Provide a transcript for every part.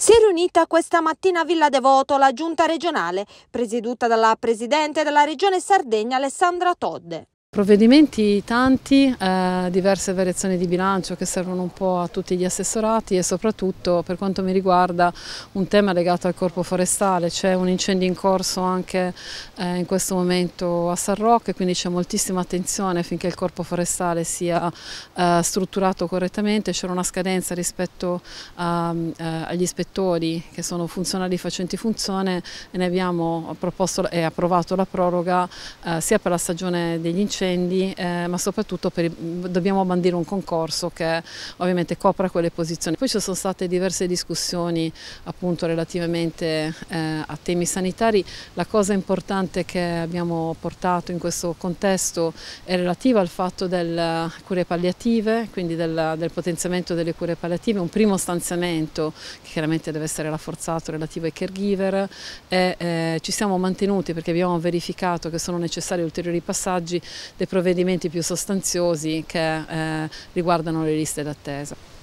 Si è riunita questa mattina a Villa Devoto la giunta regionale, presieduta dalla presidente della regione Sardegna Alessandra Todde. Provvedimenti tanti, eh, diverse variazioni di bilancio che servono un po' a tutti gli assessorati e soprattutto per quanto mi riguarda un tema legato al corpo forestale, c'è un incendio in corso anche eh, in questo momento a San Roque, quindi c'è moltissima attenzione affinché il corpo forestale sia eh, strutturato correttamente, c'era una scadenza rispetto a, ehm, eh, agli ispettori che sono funzionali facenti funzione e ne abbiamo proposto e approvato la proroga eh, sia per la stagione degli incendi incendi, eh, ma soprattutto per, dobbiamo bandire un concorso che ovviamente copra quelle posizioni. Poi ci sono state diverse discussioni appunto relativamente eh, a temi sanitari. La cosa importante che abbiamo portato in questo contesto è relativa al fatto delle cure palliative, quindi del, del potenziamento delle cure palliative, un primo stanziamento che chiaramente deve essere rafforzato relativo ai caregiver e eh, ci siamo mantenuti perché abbiamo verificato che sono necessari ulteriori passaggi dei provvedimenti più sostanziosi che eh, riguardano le liste d'attesa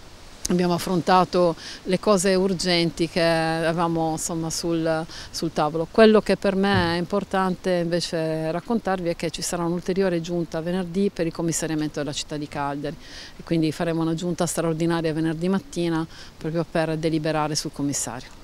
abbiamo affrontato le cose urgenti che avevamo insomma, sul, sul, tavolo. Quello che per me è importante invece raccontarvi è che ci sarà un'ulteriore giunta venerdì per il commissariamento della città di Cagliari e quindi faremo una giunta straordinaria venerdì mattina proprio per deliberare sul commissario.